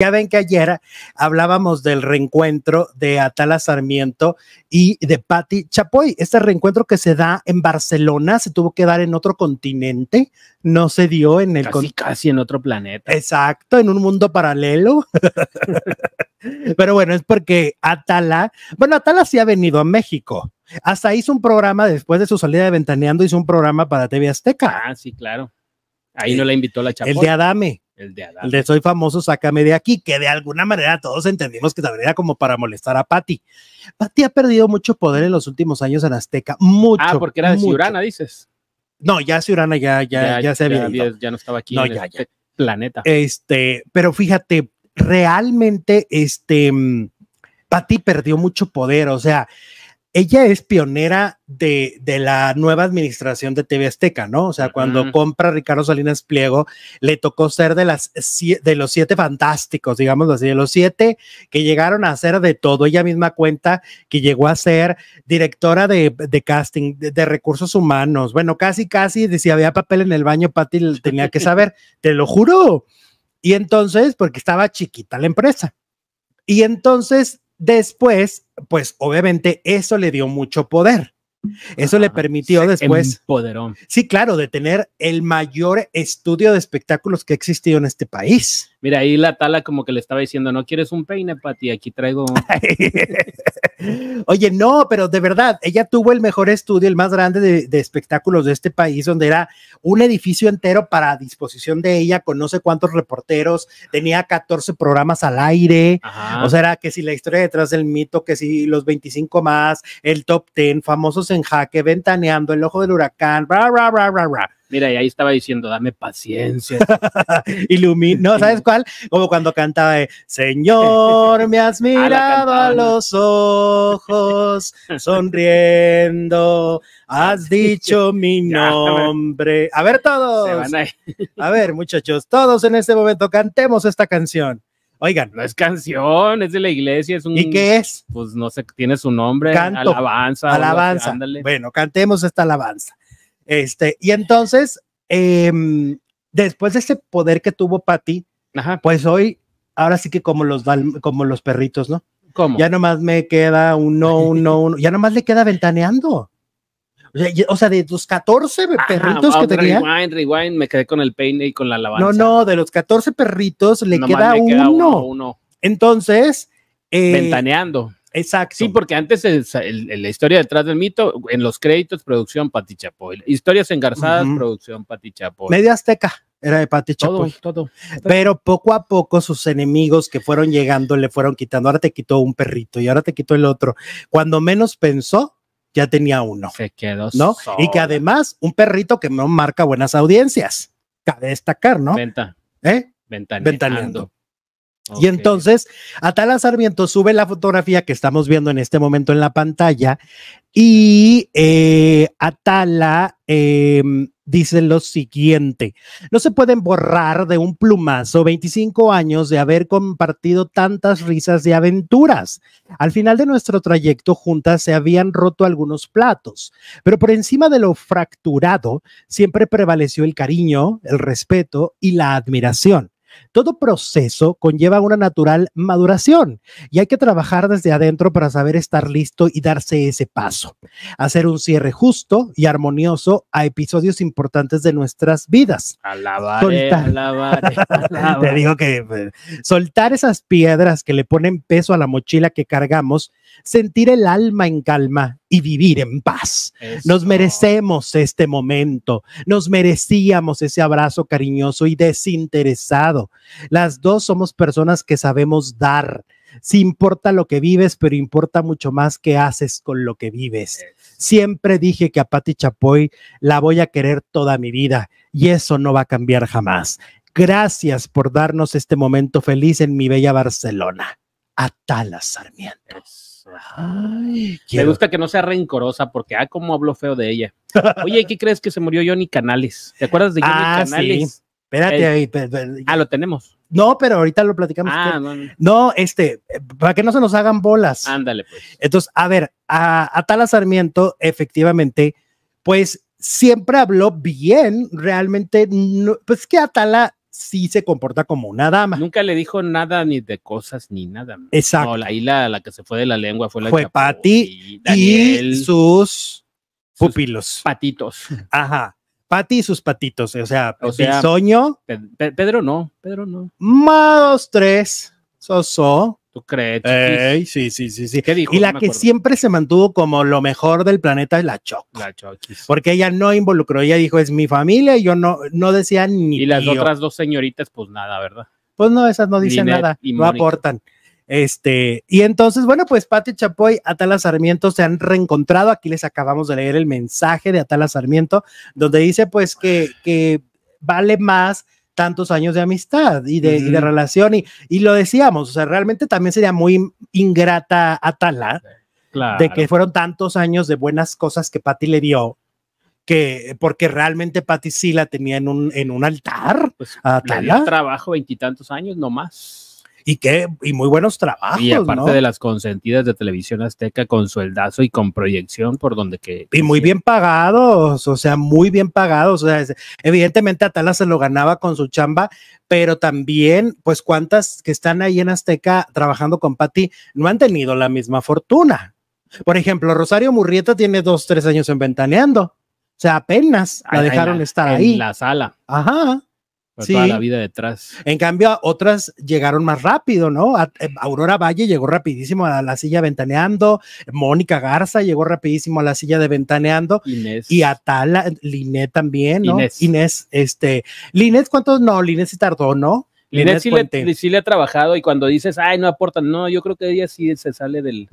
Ya ven que ayer hablábamos del reencuentro de Atala Sarmiento y de Patti Chapoy. Este reencuentro que se da en Barcelona se tuvo que dar en otro continente, no se dio en el casi, casi en otro planeta. Exacto, en un mundo paralelo. Pero bueno, es porque Atala, bueno, Atala sí ha venido a México. Hasta hizo un programa después de su salida de Ventaneando, hizo un programa para TV Azteca. Ah, sí, claro. Ahí no eh, la invitó la Chapoy. El de Adame. El de, Soy famoso, sácame de aquí, que de alguna manera todos entendimos que también era como para molestar a Patti. Patti ha perdido mucho poder en los últimos años en Azteca, mucho. Ah, porque era de Ciurana, dices. No, ya Ciurana ya, se había Ya no estaba aquí en ya, este planeta. Este, pero fíjate, realmente, este, mm, Patti perdió mucho poder, o sea, ella es pionera de, la nueva administración de TV Azteca, ¿no? O sea, cuando compra Ricardo Salinas Pliego, le tocó ser de, las, de los siete fantásticos, digamos así, de los siete que llegaron a ser de todo. Ella misma cuenta que llegó a ser directora de, casting, de, recursos humanos. Bueno, casi, casi, decía, había papel en el baño, Patti tenía que saber, te lo juro. Y entonces, porque estaba chiquita la empresa. Y entonces Después, pues obviamente eso le dio mucho poder. Eso le ah, permitió después. Sí, claro, de tener el mayor estudio de espectáculos que ha existido en este país. Mira, ahí la tala como que le estaba diciendo, no quieres un peine, Pati, aquí traigo. Oye, no, pero de verdad, ella tuvo el mejor estudio, el más grande de, espectáculos de este país, donde era un edificio entero para disposición de ella, con no sé cuántos reporteros, tenía 14 programas al aire, o sea, era que si la historia detrás del mito, que si los 25 más, el top 10, famosos en jaque, ventaneando, el ojo del huracán, bla, bla, bla, bla, bla. Mira, y ahí estaba diciendo, dame paciencia. Ilumina, no, ¿sabes cuál? Como cuando cantaba, Señor, me has ah, mirado a, los ojos, sonriendo, has dicho mi nombre. A ver todos. A ver, muchachos, todos en este momento cantemos esta canción. Oigan. No es canción, es de la iglesia, es un. ¿Y qué es? Pues no sé, tiene su nombre. Canto, alabanza. Alabanza. Bueno, cantemos esta alabanza. Este, y entonces, em, después de ese poder que tuvo Patty, pues hoy, ahora sí que como los, como los perritos, ¿no? ¿Cómo? Ya nomás me queda uno, uno, uno, ya nomás le queda ventaneando. O sea, de los 14 ah, perritos que tenía. Rewind, me quedé con el peine y con la alabanza. No, no, de los 14 perritos le, queda, uno. uno. Entonces. Eh, ventaneando. Exacto. Sí, porque antes la historia detrás del mito, en los créditos, producción Pati Chapoy. Historias engarzadas, producción Pati Chapoy. Media Azteca era de Pati Chapoy. Todo, todo, Pero poco a poco sus enemigos que fueron llegando le fueron quitando. Ahora te quitó un perrito y ahora te quitó el otro. Cuando menos pensó, ya tenía uno. Se quedó. ¿No? Y que además, un perrito que no marca buenas audiencias. Cabe destacar, ¿no? Venta. ¿Eh? Ventaneando. Y entonces, Atala Sarmiento sube la fotografía que estamos viendo en este momento en la pantalla y eh, Atala em, dice lo siguiente, no se pueden borrar de un plumazo 25 años de haber compartido tantas risas y aventuras. Al final de nuestro trayecto juntas se habían roto algunos platos, pero por encima de lo fracturado siempre prevaleció el cariño, el respeto y la admiración. Todo proceso conlleva una natural maduración y hay que trabajar desde adentro para saber estar listo y darse ese paso. Hacer un cierre justo y armonioso a episodios importantes de nuestras vidas. Alabar. Eh, eh, te digo que eh, soltar esas piedras que le ponen peso a la mochila que cargamos, sentir el alma en calma y vivir en paz. Nos merecemos este momento, nos merecíamos ese abrazo cariñoso y desinteresado, las dos somos personas que sabemos dar. Si importa lo que vives, pero importa mucho más qué haces con lo que vives. Siempre dije que a Patti Chapoy la voy a querer toda mi vida y eso no va a cambiar jamás. Gracias por darnos este momento feliz en mi bella Barcelona. Atalas Sarmiento. Me gusta que no sea rencorosa porque, ah, cómo hablo feo de ella. Oye, ¿qué crees que se murió Johnny Canales? ¿Te acuerdas de Johnny ah, Canales? Sí. Espérate ahí. ah, lo tenemos. No, pero ahorita lo platicamos. Ah, no, este, para que no se nos hagan bolas. Ándale, pues. Entonces, a ver, a, a Sarmiento, efectivamente, pues siempre habló bien, realmente, pues que Atala sí se comporta como una dama. Nunca le dijo nada ni de cosas ni nada. Exacto. No, ahí la, la, que se fue de la lengua fue la Fue y, sus pupilos. patitos. Ajá. Pati y sus patitos, o sea, o sea Pedro no, Pedro no. Más tres, Soso. ¿Tú crees? sí, sí, sí, sí. ¿Qué dijo? Y la que siempre se mantuvo como lo mejor del planeta es la Choc. La Choc. Porque ella no involucró, ella dijo, es mi familia, y yo no, no decía ni. Y las otras dos señoritas, pues nada, ¿verdad? Pues no, esas no dicen nada, no aportan. Este, y entonces, bueno, pues Pati Chapoy, Atala Sarmiento se han reencontrado. Aquí les acabamos de leer el mensaje de Atala Sarmiento, donde dice pues que, vale más tantos años de amistad y de, relación. Y, lo decíamos, o sea, realmente también sería muy ingrata Atala de que fueron tantos años de buenas cosas que Pati le dio. Que, porque realmente Pati sí la tenía en un, en un altar. Pues, a Trabajo veintitantos años, no más y qué, y muy buenos trabajos. Y aparte de las consentidas de televisión azteca con sueldazo y con proyección por donde que. Y muy bien pagados, o sea, muy bien pagados. O sea, evidentemente Atala se lo ganaba con su chamba, pero también, pues, cuántas que están ahí en Azteca trabajando con Patti no han tenido la misma fortuna. Por ejemplo, Rosario Murrieta tiene dos, tres años en Ventaneando. O sea, apenas la dejaron estar ahí. En la sala. Ajá la vida detrás. En cambio, otras llegaron más rápido, ¿no? Eh, Aurora Valle llegó rapidísimo a la silla ventaneando, Mónica Garza llegó rapidísimo a la silla de ventaneando, y Atala, eh, Linet también, ¿no? Inés. este, Linet, ¿cuántos? No, Linet se tardó, ¿no? Linet sí, le, ha trabajado y cuando dices, ay, no aportan, no, yo creo que ella sí se sale del...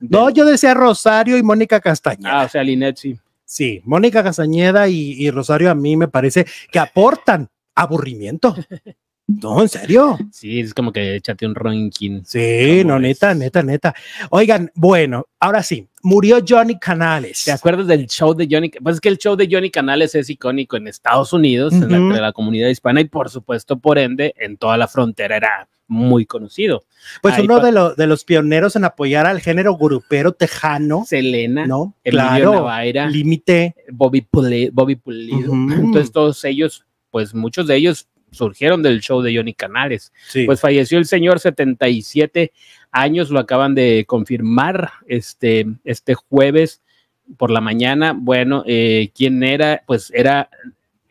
No, yo decía Rosario y Mónica Castañeda. Ah, o sea, Linet sí. Sí, Mónica Castañeda y Rosario a mí me parece que aportan, aburrimiento. No, en serio. Sí, es como que échate un ranking. Sí, no, neta, neta, neta. Oigan, bueno, ahora sí, murió Johnny Canales. ¿Te acuerdas del show de Johnny? Pues es que el show de Johnny Canales es icónico en Estados Unidos, en la, comunidad hispana y por supuesto, por ende, en toda la frontera era muy conocido. Pues uno de, de, los pioneros en apoyar al género grupero tejano. Selena, ¿no? El claro, Límite. Bobby, Pulido. Bobby Pulido. Entonces todos ellos pues muchos de ellos surgieron del show de Johnny Canales. Pues falleció el señor 77 años, lo acaban de confirmar este, este jueves por la mañana. Bueno, eh, ¿quién era? Pues era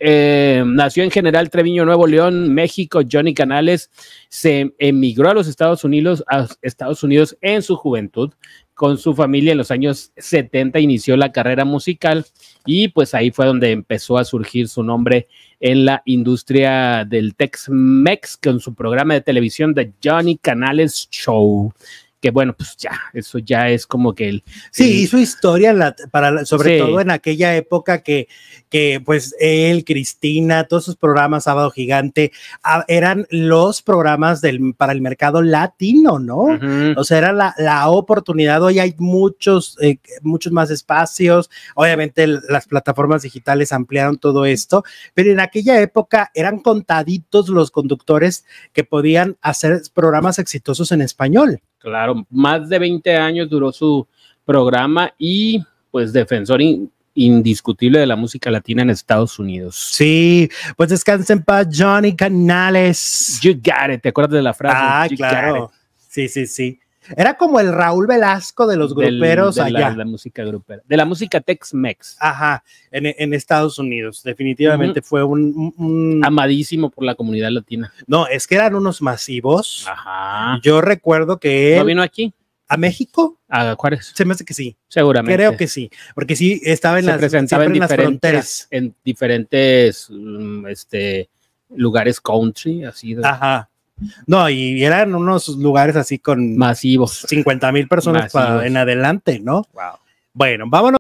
eh, nació en General Treviño, Nuevo León, México. Johnny Canales se emigró a los Estados Unidos, a Estados Unidos en su juventud. Con su familia en los años 70 inició la carrera musical y pues ahí fue donde empezó a surgir su nombre en la industria del Tex-Mex con su programa de televisión The Johnny Canales Show que bueno, pues ya, eso ya es como que el... Sí, y su historia la, para, sobre todo en aquella época que, que pues él, Cristina, todos sus programas, Sábado Gigante, eran los programas del, para el mercado latino, ¿no? O sea, era la, oportunidad, hoy hay muchos, eh, muchos más espacios, obviamente las plataformas digitales ampliaron todo esto, pero en aquella época eran contaditos los conductores que podían hacer programas exitosos en español. Claro, más de 20 años duró su programa y pues defensor indiscutible de la música latina en Estados Unidos. Sí, pues descansen en Johnny Canales. You got it, ¿te acuerdas de la frase? Ah, claro. Sí, sí, sí. Era como el Raúl Velasco de los gruperos allá. de la música grupera. De la música Tex-Mex. Ajá, en, Estados Unidos. Definitivamente fue un, Amadísimo por la comunidad latina. No, es que eran unos masivos. Ajá. Yo recuerdo que... Él, ¿No vino aquí? ¿A México? A Juárez. Se me hace que sí. Seguramente. Creo que sí, porque sí estaba en, las, presentaba en, fronteras. En diferentes mm, este, lugares country, así. Ajá. No, y eran unos lugares así con... Masivos. 50 mil personas Para en adelante, ¿no? Wow. Bueno, vámonos.